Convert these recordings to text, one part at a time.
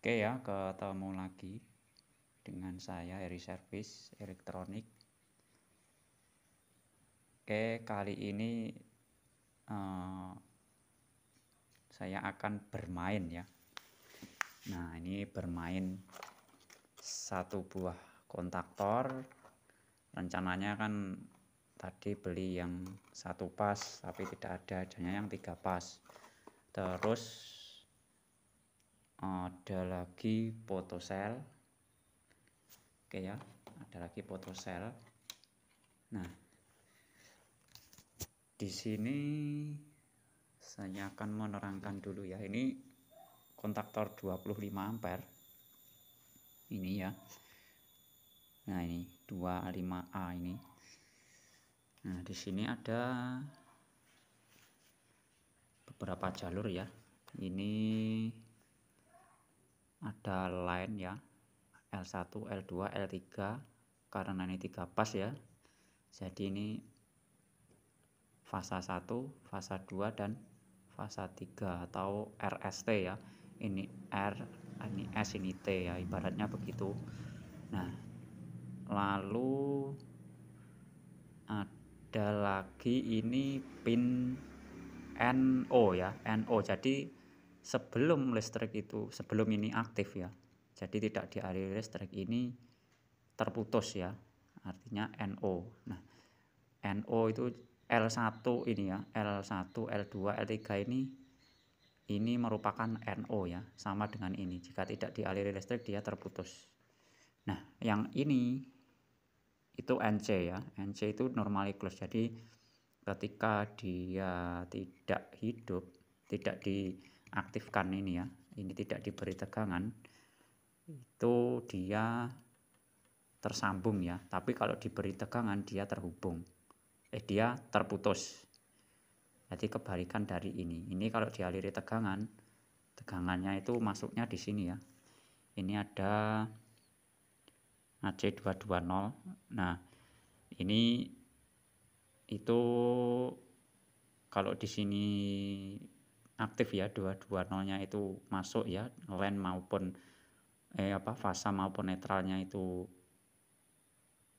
Oke ya, ketemu lagi dengan saya Eri Service Elektronik. Oke, kali ini uh, saya akan bermain ya. Nah, ini bermain satu buah kontaktor. Rencananya kan tadi beli yang satu pas, tapi tidak ada, adanya yang tiga pas. Terus ada lagi potosel, oke ya ada lagi potosel. nah di sini saya akan menerangkan dulu ya ini kontaktor 25 ampere ini ya nah ini 25A ini nah di sini ada beberapa jalur ya ini ada line ya L1, L2, L3 karena ini tiga pas ya jadi ini fasa 1, fasa 2 dan fasa 3 atau RST ya ini R, ini S, ini T ya ibaratnya begitu nah lalu ada lagi ini pin NO ya NO jadi sebelum listrik itu sebelum ini aktif ya jadi tidak dialiri listrik ini terputus ya artinya NO nah NO itu L1 ini ya L1 L2 L3 ini ini merupakan NO ya sama dengan ini jika tidak dialiri listrik dia terputus nah yang ini itu NC ya NC itu normally close jadi ketika dia tidak hidup tidak di aktifkan ini ya ini tidak diberi tegangan itu dia tersambung ya tapi kalau diberi tegangan dia terhubung eh dia terputus jadi kebalikan dari ini ini kalau dialiri tegangan tegangannya itu masuknya di sini ya ini ada AC220 nah ini itu kalau di sini aktif ya dua dua nolnya itu masuk ya land maupun eh apa fasa maupun netralnya itu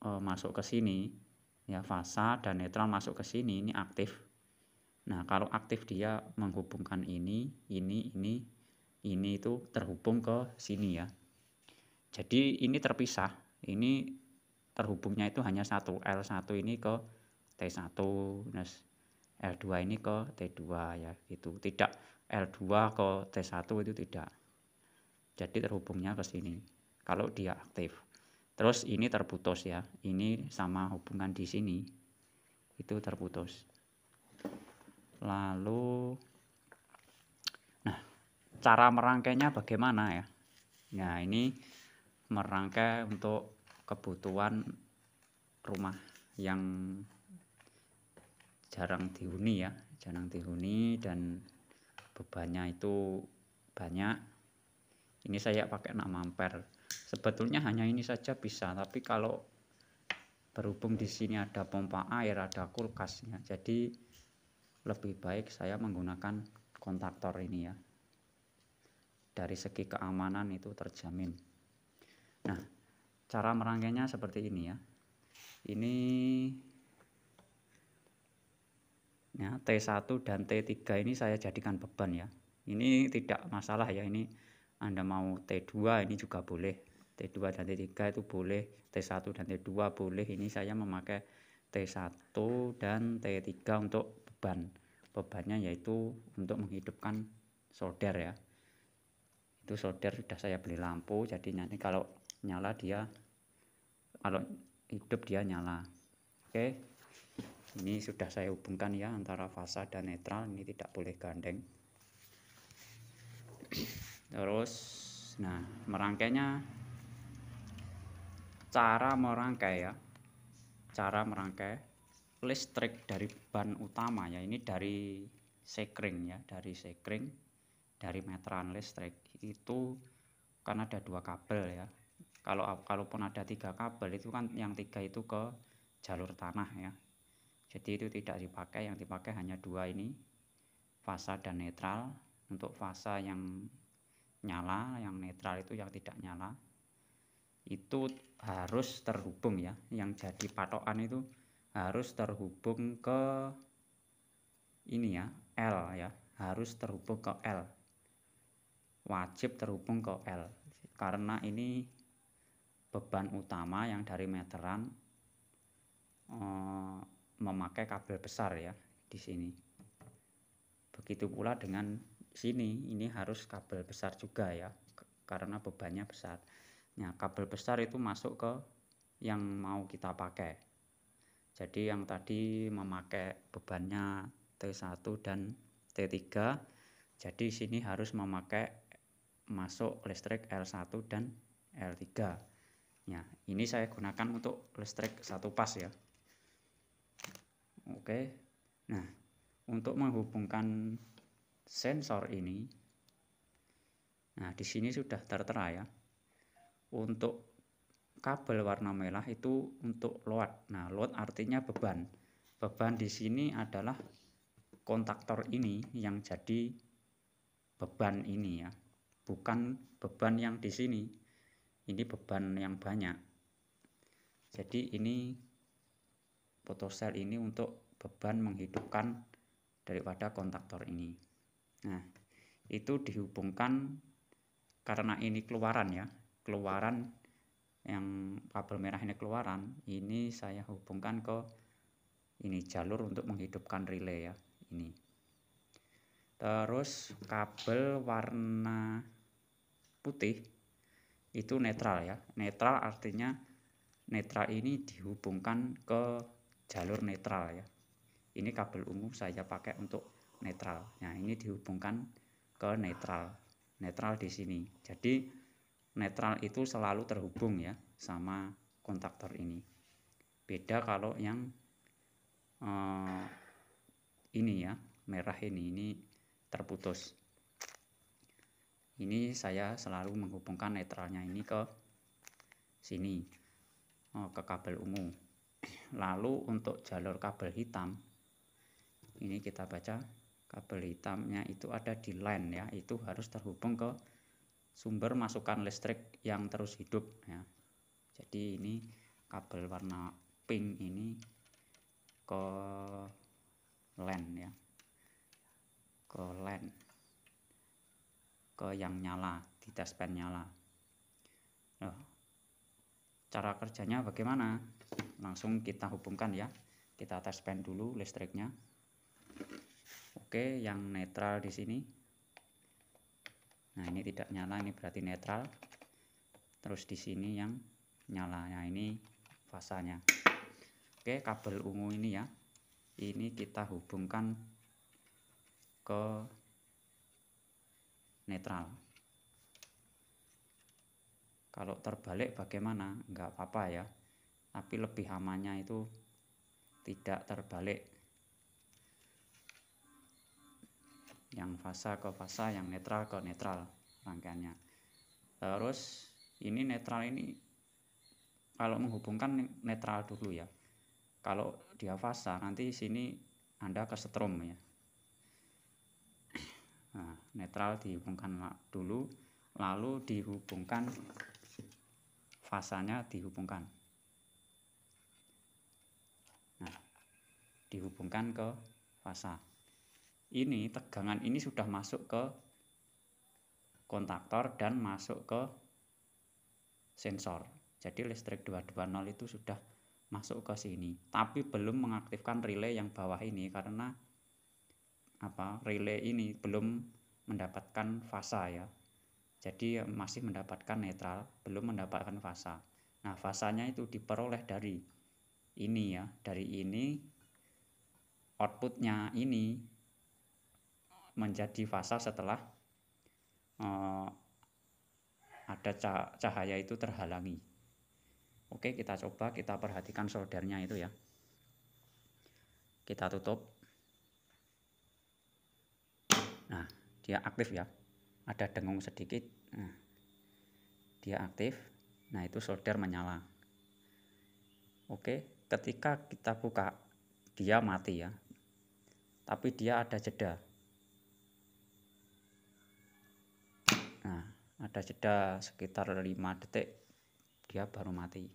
eh, masuk ke sini ya fasa dan netral masuk ke sini ini aktif nah kalau aktif dia menghubungkan ini ini ini ini itu terhubung ke sini ya jadi ini terpisah ini terhubungnya itu hanya satu L1 ini ke T1 nah L2 ini ke T2 ya gitu tidak L2 ke T1 itu tidak jadi terhubungnya ke sini kalau dia aktif terus ini terputus ya ini sama hubungan di sini itu terputus lalu nah cara merangkainya bagaimana ya nah ini merangkai untuk kebutuhan rumah yang jarang dihuni ya jarang dihuni dan bebannya itu banyak ini saya pakai nama ampere sebetulnya hanya ini saja bisa tapi kalau berhubung di sini ada pompa air ada kulkasnya jadi lebih baik saya menggunakan kontaktor ini ya dari segi keamanan itu terjamin nah cara merangkainya seperti ini ya ini ya, T1 dan T3 ini saya jadikan beban ya ini tidak masalah ya ini Anda mau T2 ini juga boleh T2 dan T3 itu boleh T1 dan T2 boleh ini saya memakai T1 dan T3 untuk beban bebannya yaitu untuk menghidupkan solder ya itu solder sudah saya beli lampu jadi nanti kalau nyala dia kalau hidup dia nyala oke okay ini sudah saya hubungkan ya antara fasa dan netral ini tidak boleh gandeng terus nah merangkainya cara merangkai ya cara merangkai listrik dari ban utama ya ini dari sekring ya dari sekring dari meteran listrik itu kan ada dua kabel ya kalau kalaupun ada tiga kabel itu kan yang tiga itu ke jalur tanah ya jadi itu tidak dipakai, yang dipakai hanya dua ini, fasa dan netral. Untuk fasa yang nyala, yang netral itu yang tidak nyala, itu harus terhubung ya. Yang jadi patokan itu harus terhubung ke ini ya, L ya, harus terhubung ke L. Wajib terhubung ke L karena ini beban utama yang dari meteran eh, memakai kabel besar ya di sini. Begitu pula dengan sini, ini harus kabel besar juga ya karena bebannya besar. Nah, kabel besar itu masuk ke yang mau kita pakai. Jadi yang tadi memakai bebannya T1 dan T3, jadi sini harus memakai masuk listrik L1 dan L3. Ya, nah, ini saya gunakan untuk listrik satu pas ya. Oke. Nah, untuk menghubungkan sensor ini Nah, di sini sudah tertera ya. Untuk kabel warna merah itu untuk load. Nah, load artinya beban. Beban di sini adalah kontaktor ini yang jadi beban ini ya. Bukan beban yang di sini. Ini beban yang banyak. Jadi ini fotosel ini untuk beban menghidupkan daripada kontaktor ini. Nah, itu dihubungkan karena ini keluaran ya, keluaran yang kabel merah ini keluaran, ini saya hubungkan ke ini jalur untuk menghidupkan relay ya, ini. Terus kabel warna putih itu netral ya. Netral artinya netral ini dihubungkan ke jalur netral ya ini kabel ungu saya pakai untuk netral nah ini dihubungkan ke netral netral di sini jadi netral itu selalu terhubung ya sama kontaktor ini beda kalau yang eh, ini ya merah ini ini terputus ini saya selalu menghubungkan netralnya ini ke sini oh, ke kabel ungu lalu untuk jalur kabel hitam ini kita baca kabel hitamnya itu ada di line ya itu harus terhubung ke sumber masukan listrik yang terus hidup ya jadi ini kabel warna pink ini ke LAN ya ke LAN ke yang nyala di test pen nyala nah, cara kerjanya bagaimana langsung kita hubungkan ya kita tes pen dulu listriknya oke yang netral di sini nah ini tidak nyala ini berarti netral terus di sini yang nyala nah ini fasanya oke kabel ungu ini ya ini kita hubungkan ke netral kalau terbalik bagaimana enggak apa-apa ya tapi lebih amannya itu tidak terbalik yang fasa ke fasa yang netral ke netral rangkaiannya terus ini netral ini kalau menghubungkan netral dulu ya kalau dia fasa nanti sini anda ke setrum ya nah, netral dihubungkan dulu lalu dihubungkan fasanya dihubungkan dihubungkan ke fasa. Ini tegangan ini sudah masuk ke kontaktor dan masuk ke sensor. Jadi listrik 220 itu sudah masuk ke sini, tapi belum mengaktifkan relay yang bawah ini karena apa? Relay ini belum mendapatkan fasa ya. Jadi masih mendapatkan netral, belum mendapatkan fasa. Nah, fasanya itu diperoleh dari ini ya, dari ini outputnya ini menjadi fasa setelah uh, ada cah cahaya itu terhalangi. Oke, kita coba kita perhatikan soldernya itu ya. Kita tutup. Nah, dia aktif ya. Ada dengung sedikit. Nah, dia aktif. Nah, itu solder menyala. Oke, ketika kita buka dia mati ya tapi dia ada jeda nah ada jeda sekitar 5 detik dia baru mati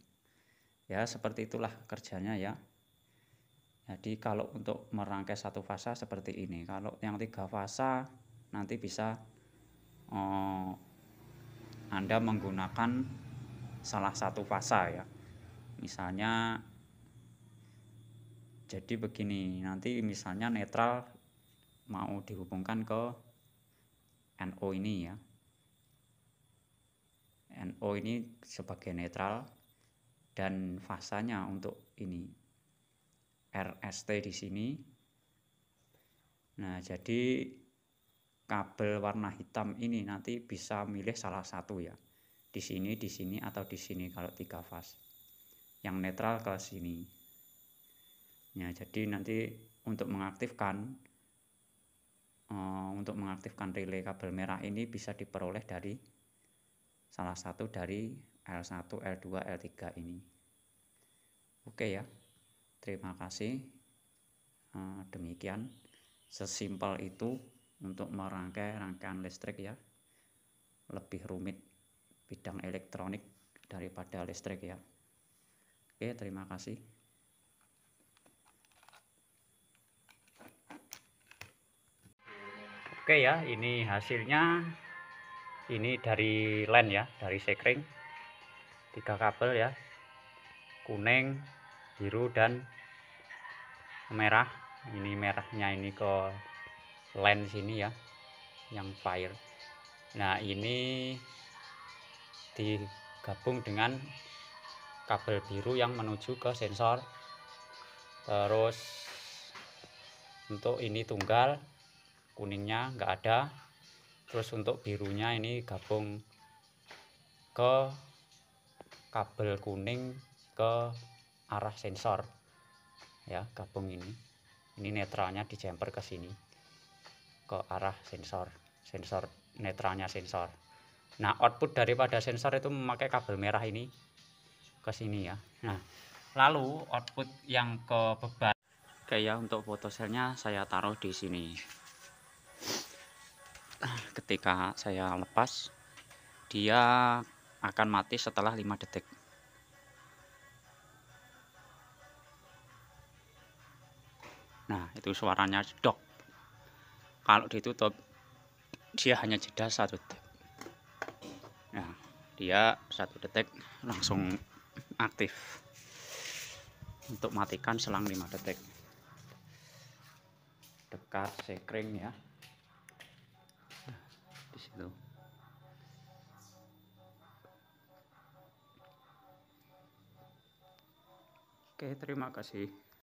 ya seperti itulah kerjanya ya jadi kalau untuk merangkai satu fasa seperti ini kalau yang tiga fasa nanti bisa eh, Anda menggunakan salah satu fasa ya misalnya jadi begini nanti misalnya netral mau dihubungkan ke NO ini ya NO ini sebagai netral dan fasanya untuk ini RST di sini nah jadi kabel warna hitam ini nanti bisa milih salah satu ya di sini di sini atau di sini kalau tiga fas yang netral ke sini ya jadi nanti untuk mengaktifkan uh, untuk mengaktifkan relay kabel merah ini bisa diperoleh dari salah satu dari L1, L2, L3 ini oke ya terima kasih uh, demikian sesimpel itu untuk merangkai rangkaian listrik ya lebih rumit bidang elektronik daripada listrik ya oke terima kasih Oke ya, ini hasilnya ini dari len ya, dari sekring. Tiga kabel ya. Kuning, biru dan merah. Ini merahnya ini ke len sini ya. Yang fire. Nah, ini digabung dengan kabel biru yang menuju ke sensor. Terus untuk ini tunggal kuningnya nggak ada terus untuk birunya ini gabung ke kabel kuning ke arah sensor ya gabung ini ini netralnya di jumper ke sini ke arah sensor sensor netralnya sensor nah output daripada sensor itu memakai kabel merah ini ke sini ya nah lalu output yang ke beban kayak untuk fotoselnya saya taruh di sini ketika saya lepas dia akan mati setelah 5 detik nah itu suaranya dok kalau ditutup dia hanya jeda satu detik nah dia satu detik langsung aktif untuk matikan selang 5 detik dekat sekring ya di situ. Oke, terima kasih.